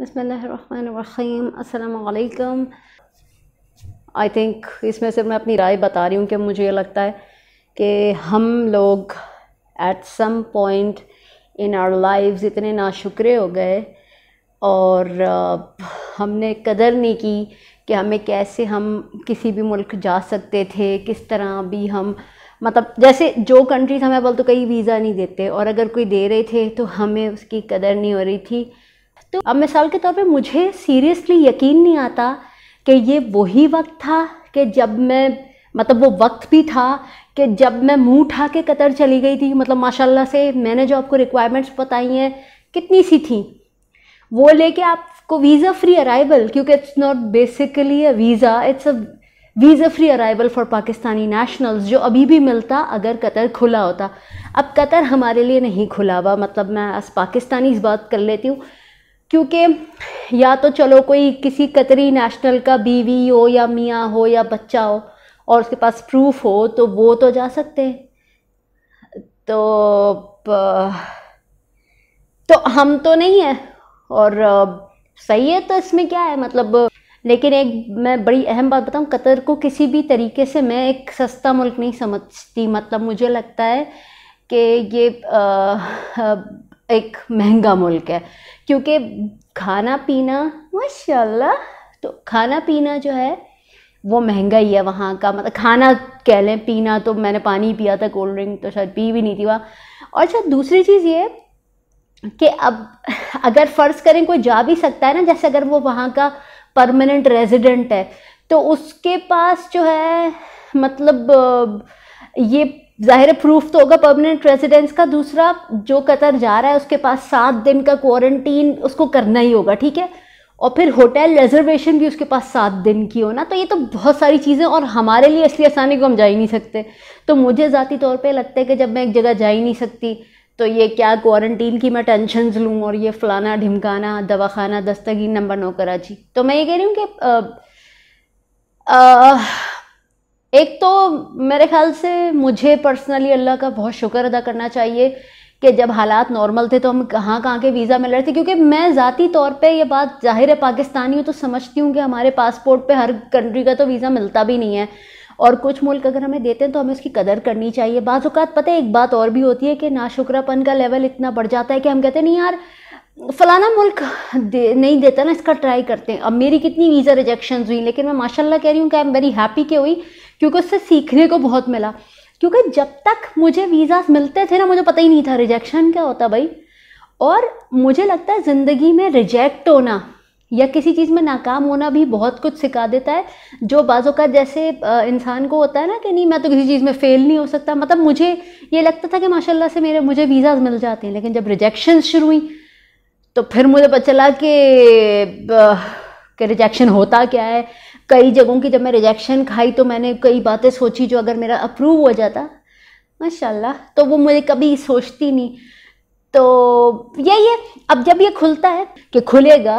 बसमीम अल्लाम I think इसमें से मैं अपनी राय बता रही हूँ कि मुझे ये लगता है कि हम लोग at some point in our lives इतने नाशुक्रे हो गए और हमने कदर नहीं की कि हमें कैसे हम किसी भी मुल्क जा सकते थे किस तरह भी हम मतलब जैसे जो कंट्रीज़ हमें बोल तो कहीं वीज़ा नहीं देते और अगर कोई दे रहे थे तो हमें उसकी कदर नहीं हो रही थी तो अब मिसाल के तौर पे मुझे सीरियसली यकीन नहीं आता कि ये वही वक्त था कि जब मैं मतलब वो वक्त भी था कि जब मैं मुंह उठा के कतर चली गई थी मतलब माशाल्लाह से मैंने जो आपको रिक्वायरमेंट्स बताई हैं कितनी सी थी वो लेके आपको वीज़ा फ्री अराइवल क्योंकि it's not basically a visa it's a visa free arrival for Pakistani nationals जो अभी भी मिलता अगर कतर खुला होता अब कतर हमारे लिए नहीं खुला हुआ मतलब मैं अस पाकिस्तानी इस बात कर लेती हूँ क्योंकि या तो चलो कोई किसी कतरी नेशनल का बीवी हो या मियाँ हो या बच्चा हो और उसके पास प्रूफ हो तो वो तो जा सकते हैं तो तो हम तो नहीं है और सही है तो इसमें क्या है मतलब लेकिन एक मैं बड़ी अहम बात बताऊं कतर को किसी भी तरीके से मैं एक सस्ता मुल्क नहीं समझती मतलब मुझे लगता है कि ये आ, आ, एक महंगा मुल्क है क्योंकि खाना पीना माशा तो खाना पीना जो है वो महंगा ही है वहाँ का मतलब खाना कह लें पीना तो मैंने पानी पिया था कोल्ड ड्रिंक तो शायद पी भी नहीं थी वहाँ और शायद अच्छा, दूसरी चीज़ ये कि अब अगर फ़र्ज़ करें कोई जा भी सकता है ना जैसे अगर वो वहाँ का परमानेंट रेजिडेंट है तो उसके पास जो है मतलब ये ज़ाहिर प्रूफ तो होगा परमानेंट रेजिडेंस का दूसरा जो कतर जा रहा है उसके पास सात दिन का क्वारंटीन उसको करना ही होगा ठीक है और फिर होटल रिजर्वेशन भी उसके पास सात दिन की हो ना तो ये तो बहुत सारी चीज़ें और हमारे लिए असली आसानी को हम जा ही नहीं सकते तो मुझे ज़ाती तौर पे लगता है कि जब मैं एक जगह जा ही नहीं सकती तो ये क्या क्वारंटीन की मैं टेंशन लूँ और ये फ़लाना ढिमकाना दवाखाना दस्तगीर नंबर नौ कराची तो मैं ये कह रही हूँ कि आ, आ, एक तो मेरे ख्याल से मुझे पर्सनली अल्लाह का बहुत शुक्र अदा करना चाहिए कि जब हालात नॉर्मल थे तो हम कहाँ कहाँ के वीज़ा मिल रहे थे क्योंकि मैं ज़ाती तौर पे ये बात जाहिर है पाकिस्तानी हूँ तो समझती हूँ कि हमारे पासपोर्ट पे हर कंट्री का तो वीज़ा मिलता भी नहीं है और कुछ मुल्क अगर हमें देते हैं तो हमें उसकी कदर करनी चाहिए बाज़ात पता है एक बात और भी होती है कि नाशुक्रापन का लेवल इतना बढ़ जाता है कि हम कहते हैं नहीं यार फलाना मुल्क दे, नहीं देता ना इसका ट्राई करते हैं अब मेरी कितनी वीज़ा रिजेक्शन हुई लेकिन मैं माशाल्लाह कह रही हूँ कि आई एम वेरी हैप्पी के हुई क्योंकि उससे सीखने को बहुत मिला क्योंकि जब तक मुझे वीज़ा मिलते थे ना मुझे पता ही नहीं था रिजेक्शन क्या होता भाई और मुझे लगता है ज़िंदगी में रिजेक्ट होना या किसी चीज़ में नाकाम होना भी बहुत कुछ सिखा देता है जो बाज़ों का जैसे इंसान को होता है ना कि नहीं मैं तो किसी चीज़ में फ़ेल नहीं हो सकता मतलब मुझे ये लगता था कि माशाल्लाह से मेरे मुझे वीज़ाज़ मिल जाते हैं लेकिन जब रिजेक्शन शुरू हुई तो फिर मुझे पता चला कि कि रिजेक्शन होता क्या है कई जगहों की जब मैं रिजेक्शन खाई तो मैंने कई बातें सोची जो अगर मेरा अप्रूव हो जाता माशाल्लाह तो वो मुझे कभी सोचती नहीं तो यही है अब जब ये खुलता है कि खुलेगा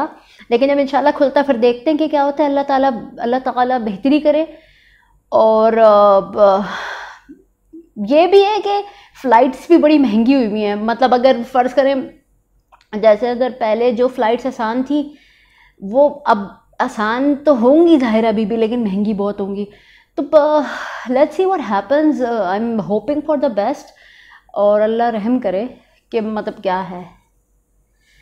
लेकिन जब इंशाल्लाह खुलता फिर देखते हैं कि क्या होता है अल्लाह ताला अल्लाह ताला बेहतरी करे और ये भी है कि फ़्लाइट्स भी बड़ी महंगी हुई हुई हैं मतलब अगर फ़र्ज़ करें जैसे अगर पहले जो फ़्लाइट्स आसान थी वो अब आसान तो होंगी ज़ाहिर अभी भी लेकिन महंगी बहुत होंगी तो let's see what happens I am hoping for the best और अल्लाह रहम करे कि मतलब क्या है